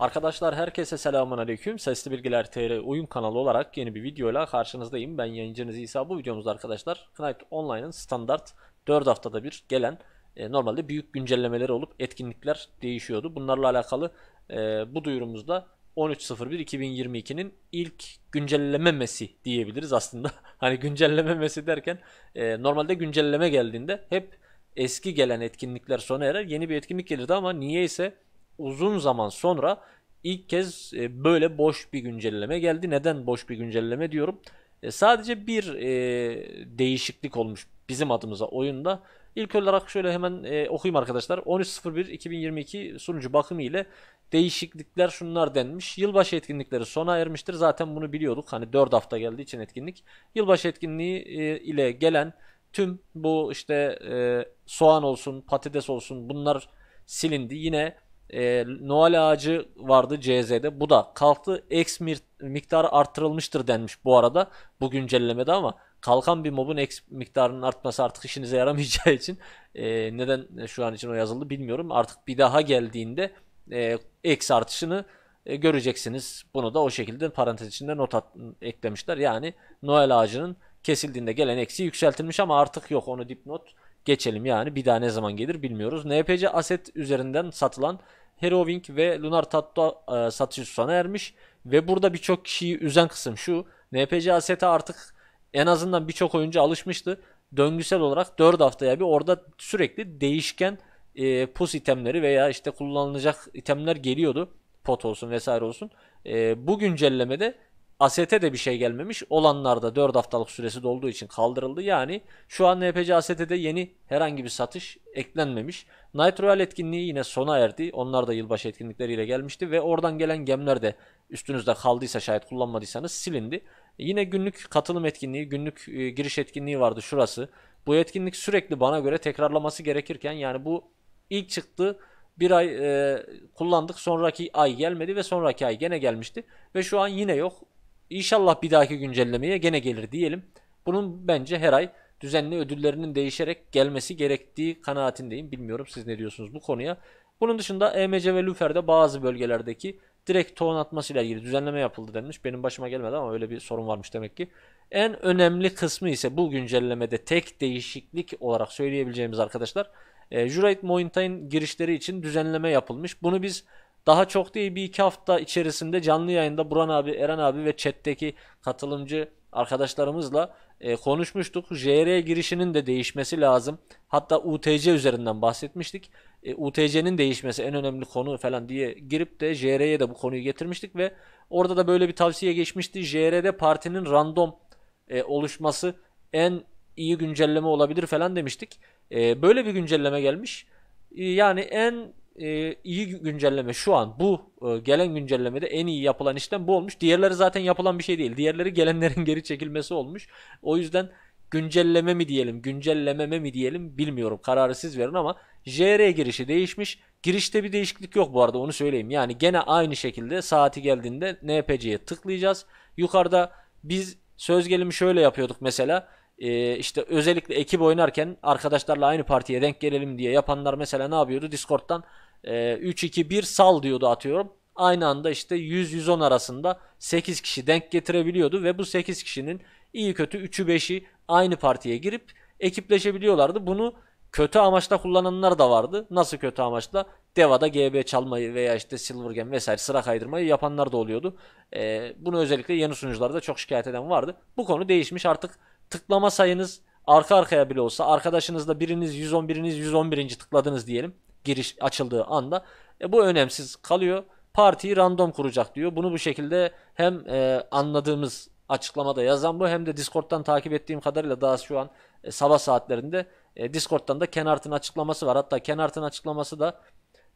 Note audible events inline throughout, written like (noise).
Arkadaşlar herkese selamun aleyküm. Sesli Bilgiler TR uyum kanalı olarak yeni bir videoyla karşınızdayım. Ben yayıncınız İsa. Bu videomuzda arkadaşlar Knight Online'ın standart 4 haftada bir gelen e, normalde büyük güncellemeleri olup etkinlikler değişiyordu. Bunlarla alakalı e, bu duyurumuzda 13.01.2022'nin ilk güncellememesi diyebiliriz aslında. (laughs) hani güncellememesi derken e, normalde güncelleme geldiğinde hep eski gelen etkinlikler sona erer. Yeni bir etkinlik gelirdi ama niyeyse ise uzun zaman sonra ilk kez e, böyle boş bir güncelleme geldi. Neden boş bir güncelleme diyorum? E, sadece bir e, değişiklik olmuş bizim adımıza oyunda. İlk olarak şöyle hemen e, okuyayım arkadaşlar. 13.01.2022 sunucu bakımı ile değişiklikler şunlar denmiş. Yılbaşı etkinlikleri sona ermiştir. Zaten bunu biliyorduk. Hani 4 hafta geldiği için etkinlik. Yılbaşı etkinliği e, ile gelen tüm bu işte e, soğan olsun, patates olsun bunlar silindi. Yine e, Noel ağacı vardı CZ'de. Bu da kalktı. X miktarı arttırılmıştır denmiş bu arada. Bu güncellemede ama kalkan bir mobun X miktarının artması artık işinize yaramayacağı için e, neden şu an için o yazıldı bilmiyorum. Artık bir daha geldiğinde e, X artışını e, göreceksiniz. Bunu da o şekilde parantez içinde not at, eklemişler. Yani Noel ağacının kesildiğinde gelen eksi yükseltilmiş ama artık yok onu dipnot geçelim yani bir daha ne zaman gelir bilmiyoruz. NPC aset üzerinden satılan Herowing ve Lunar Tatto e, satışı sona ermiş. Ve burada birçok kişiyi üzen kısım şu. NPC asete artık en azından birçok oyuncu alışmıştı. Döngüsel olarak 4 haftaya bir orada sürekli değişken e, pus itemleri veya işte kullanılacak itemler geliyordu. Pot olsun vesaire olsun. E, bu güncellemede ASET'e de bir şey gelmemiş. Olanlarda 4 haftalık süresi dolduğu için kaldırıldı. Yani şu an NPC ASET'e yeni herhangi bir satış eklenmemiş. Night Royal etkinliği yine sona erdi. Onlar da yılbaşı etkinlikleriyle gelmişti ve oradan gelen gemler de üstünüzde kaldıysa şayet kullanmadıysanız silindi. Yine günlük katılım etkinliği, günlük e, giriş etkinliği vardı şurası. Bu etkinlik sürekli bana göre tekrarlaması gerekirken yani bu ilk çıktı bir ay e, kullandık sonraki ay gelmedi ve sonraki ay gene gelmişti ve şu an yine yok İnşallah bir dahaki güncellemeye gene gelir diyelim. Bunun bence her ay düzenli ödüllerinin değişerek gelmesi gerektiği kanaatindeyim. Bilmiyorum siz ne diyorsunuz bu konuya. Bunun dışında EMC ve Lüfer'de bazı bölgelerdeki direkt ton ile ilgili düzenleme yapıldı denmiş. Benim başıma gelmedi ama öyle bir sorun varmış demek ki. En önemli kısmı ise bu güncellemede tek değişiklik olarak söyleyebileceğimiz arkadaşlar. E, Jurate Mountain girişleri için düzenleme yapılmış. Bunu biz daha çok değil bir iki hafta içerisinde canlı yayında Buran abi, Eren abi ve chatteki katılımcı arkadaşlarımızla e, konuşmuştuk. JR girişinin de değişmesi lazım. Hatta UTC üzerinden bahsetmiştik. E, UTC'nin değişmesi en önemli konu falan diye girip de JR'ye de bu konuyu getirmiştik ve orada da böyle bir tavsiye geçmişti. JR'de partinin random e, oluşması en iyi güncelleme olabilir falan demiştik. E, böyle bir güncelleme gelmiş. E, yani en e, iyi güncelleme şu an bu e, gelen güncellemede en iyi yapılan işlem bu olmuş. Diğerleri zaten yapılan bir şey değil. Diğerleri gelenlerin (laughs) geri çekilmesi olmuş. O yüzden güncelleme mi diyelim, güncellememe mi diyelim bilmiyorum. Kararı siz verin ama JR girişi değişmiş. Girişte bir değişiklik yok bu arada onu söyleyeyim. Yani gene aynı şekilde saati geldiğinde NPC'ye tıklayacağız. Yukarıda biz söz gelimi şöyle yapıyorduk mesela e, işte özellikle ekip oynarken arkadaşlarla aynı partiye denk gelelim diye yapanlar mesela ne yapıyordu? Discord'dan e, 3-2-1 sal diyordu atıyorum. Aynı anda işte 100-110 arasında 8 kişi denk getirebiliyordu ve bu 8 kişinin iyi kötü 3'ü 5'i aynı partiye girip ekipleşebiliyorlardı. Bunu kötü amaçla kullananlar da vardı. Nasıl kötü amaçla? Deva'da GB çalmayı veya işte Silvergen vesaire sıra kaydırmayı yapanlar da oluyordu. Ee, bunu özellikle yeni sunucularda çok şikayet eden vardı. Bu konu değişmiş artık tıklama sayınız arka arkaya bile olsa arkadaşınızla biriniz 111 biriniz 111. tıkladınız diyelim giriş açıldığı anda. E, bu önemsiz kalıyor. Partiyi random kuracak diyor. Bunu bu şekilde hem e, anladığımız açıklamada yazan bu hem de Discord'dan takip ettiğim kadarıyla daha şu an e, sabah saatlerinde e, Discord'dan da Kenart'ın açıklaması var. Hatta Kenart'ın açıklaması da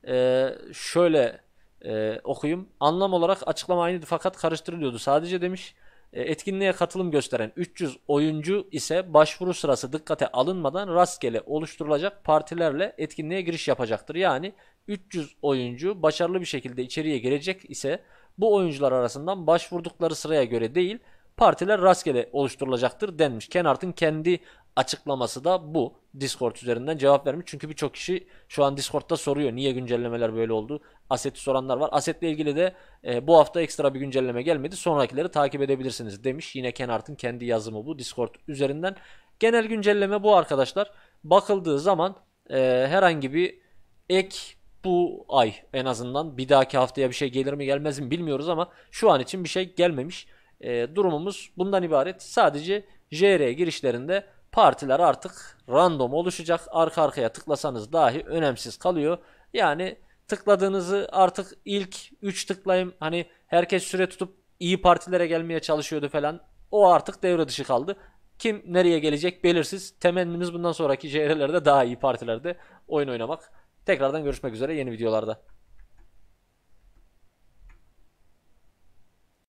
e, şöyle e, okuyayım. Anlam olarak açıklama aynıydı fakat karıştırılıyordu. Sadece demiş e, etkinliğe katılım gösteren 300 oyuncu ise başvuru sırası dikkate alınmadan rastgele oluşturulacak partilerle etkinliğe giriş yapacaktır. Yani 300 oyuncu başarılı bir şekilde içeriye girecek ise bu oyuncular arasından başvurdukları sıraya göre değil partiler rastgele oluşturulacaktır denmiş. Kenart'ın kendi açıklaması da bu. Discord üzerinden cevap vermiş. Çünkü birçok kişi şu an Discord'da soruyor niye güncellemeler böyle oldu. Aset'i soranlar var. Aset'le ilgili de e, bu hafta ekstra bir güncelleme gelmedi. Sonrakileri takip edebilirsiniz demiş. Yine Kenart'ın kendi yazımı bu Discord üzerinden. Genel güncelleme bu arkadaşlar. Bakıldığı zaman e, herhangi bir ek bu ay en azından bir dahaki haftaya bir şey gelir mi gelmez mi bilmiyoruz ama şu an için bir şey gelmemiş. E, durumumuz bundan ibaret. Sadece JR girişlerinde partiler artık random oluşacak. Arka arkaya tıklasanız dahi önemsiz kalıyor. Yani tıkladığınızı artık ilk 3 tıklayım hani herkes süre tutup iyi partilere gelmeye çalışıyordu falan. O artık devre dışı kaldı. Kim nereye gelecek belirsiz. Temennimiz bundan sonraki CR'lerde daha iyi partilerde oyun oynamak. Tekrardan görüşmek üzere yeni videolarda.